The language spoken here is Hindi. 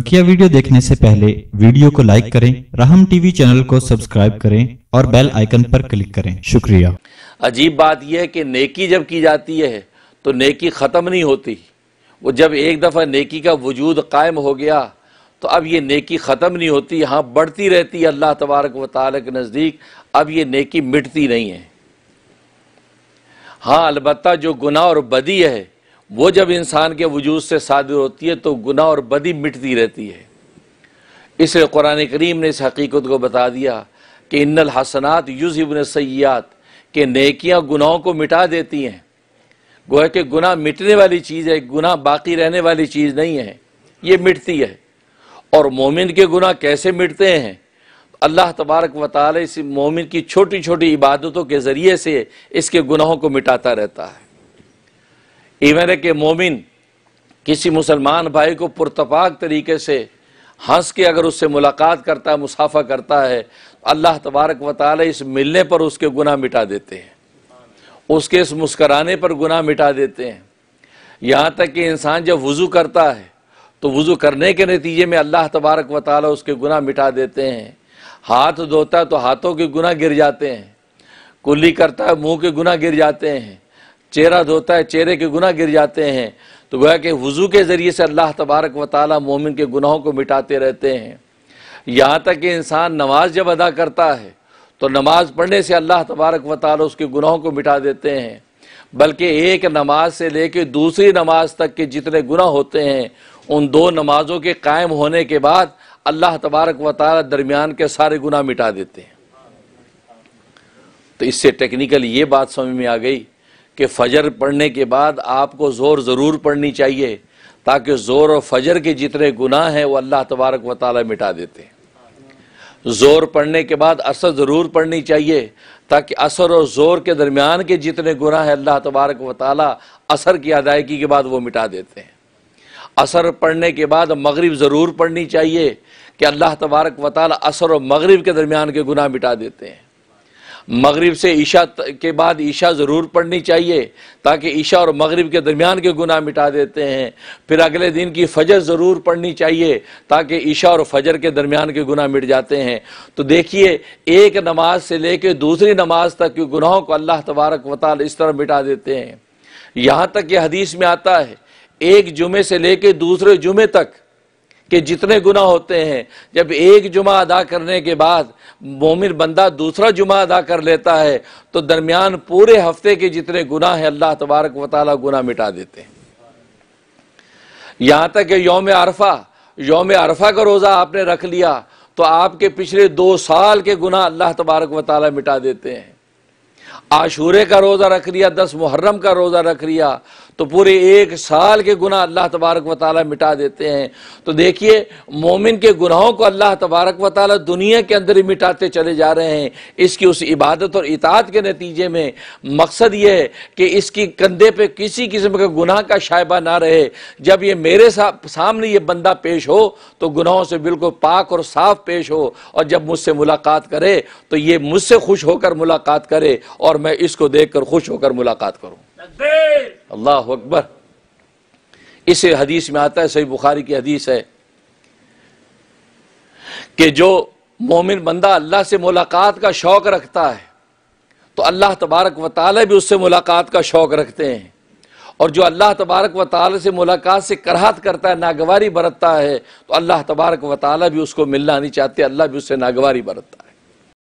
बकिया वीडियो देखने से पहले वीडियो को लाइक करें रहम टीवी चैनल को सब्सक्राइब करें और बेल आइकन पर क्लिक करें शुक्रिया अजीब बात यह है कि नेकी जब की जाती है तो नेकी ख़त्म नहीं होती वो जब एक दफ़ा नेकी का वजूद कायम हो गया तो अब ये नेकी ख़त्म नहीं होती यहां बढ़ती रहती है अल्लाह तबारक व ताल के नज़दीक अब ये नेकी मिटती नहीं है हाँ अलबत्ता जो गुनाह और बदी है वो जब इंसान के वजूद से सादिर होती है तो गुनाह और बदी मिटती रहती है इसलिए कुरान करीम ने इस हकीकत को बता दिया कि इन्नल हसनात यूजिबन सयात के नेकियां गुनाहों को मिटा देती हैं गोया कि गुनाह मिटने वाली चीज़ है गुनाह बाकी रहने वाली चीज़ नहीं है ये मिटती है और मोमिन के गुनाह कैसे मिटते हैं अल्लाह तबारक व ताली इस मोमिन की छोटी छोटी इबादतों के ज़रिए से इसके गुनाहों को मिटाता रहता है इवन के मोमिन किसी मुसलमान भाई को पुरतपाक तरीके से हंस के अगर उससे मुलाकात करता है मुसाफा करता है तो अल्लाह तबारक व ताल इस मिलने पर उसके गुनाह मिटा देते हैं उसके इस मुस्कराने पर गुनाह मिटा देते हैं यहाँ तक कि इंसान जब वज़ू करता है तो वज़ू करने के नतीजे में अल्लाह तबारक व ताली उसके गुनाह मिटा देते हैं हाथ धोता है तो हाथों के गुना गिर जाते हैं कुल्ली करता है मुँह के गुना गिर जाते हैं चेहरा धोता है चेहरे के गुना गिर जाते हैं तो गोया कि वज़ू के ज़रिए से अल्लाह तबारक व मोमिन के गुनाहों को मिटाते रहते हैं यहाँ तक कि इंसान नमाज जब अदा करता है तो नमाज पढ़ने से अल्लाह तबारक व उसके गुनाहों को मिटा देते हैं बल्कि एक नमाज से लेकर दूसरी नमाज तक के जितने गुनाह होते हैं उन दो नमाजों के कायम होने के बाद अल्लाह तबारक व दरमियान के सारे गुनाह मिटा देते हैं तो इससे टेक्निकल ये बात समझ में आ गई कि फ़जर पढ़ने के बाद आपको ज़ोर ज़रूर पढ़नी चाहिए ताकि ज़ोर और फजर के जितने गुनाह हैं वो अल्लाह तबारक व ताली मिटा देते हैं ज़ोर पढ़ने के बाद असर ज़रूर पढ़नी चाहिए ताकि असर और ज़ोर के दरमियान के जितने गुनाह हैं अल्लाह तबारक व ताली असर की अदायगी के बाद वो मिटा देते हैं असर पढ़ने के बाद मगरिब ज़रूर पढ़नी चाहिए कि अल्लाह तबारक व ताली असर और मगरिब के दरमियान के गुनाह मिटा देते हैं मगरिब से ईशा के बाद ईशा ज़रूर पढ़नी चाहिए ताकि ईशा और मगरिब के दरमियान के गुनाह मिटा देते हैं फिर अगले दिन की फजर ज़रूर पढ़नी चाहिए ताकि ईशा और फजर के दरमियान के गुनाह मिट जाते हैं तो देखिए एक नमाज से लेकर दूसरी नमाज तक के गुनाहों को अल्लाह तबारक वाल इस तरह मिटा देते हैं यहाँ तक ये हदीस में आता है एक जुमे से लेकर दूसरे जुमे तक कि जितने गुना होते हैं जब एक जुमा अदा करने के बाद मोमिन बंदा दूसरा जुमा अदा कर लेता है तो दरमियान पूरे हफ्ते के जितने गुना हैं अल्लाह तबारक वाल गुना मिटा देते हैं यहां तक कि योम अरफा योम अरफा का रोज़ा आपने रख लिया तो आपके पिछले दो साल के गुना अल्लाह तबारक वाल मिटा देते हैं आशूरे का रोज़ा रख लिया दस मुहर्रम का रोज़ा रख लिया तो पूरे एक साल के गुना अल्लाह तबारक व ताली मिटा देते हैं तो देखिए मोमिन के गुनाहों को अल्लाह तबारक व ताली दुनिया के अंदर ही मिटाते चले जा रहे हैं इसकी उस इबादत और इताद के नतीजे में मकसद ये है कि इसकी कंधे पर किसी किस्म का गुनाह का शायबा ना रहे जब ये मेरे सामने ये बंदा पेश हो तो गुनाहों से बिल्कुल पाक और साफ पेश हो और जब मुझसे मुलाकात करे तो ये मुझसे खुश होकर मुलाकात करे और मैं इसको देखकर खुश होकर मुलाकात करूँ अल्लाह अकबर इस हदीस में आता है सही बुखारी की हदीस है कि जो मोमिन बंदा अल्लाह से मुलाकात का शौक़ रखता है तो अल्लाह तबारक व ताल भी उससे मुलाकात का शौक़ रखते हैं और जो अल्लाह तबारक व ताल से मुलाकात से कराहत करता है नागवारी बरतता है तो अल्लाह तबारक व ताल भी उसको मिलना नहीं चाहते अल्लाह भी उससे नागवारी बरतता है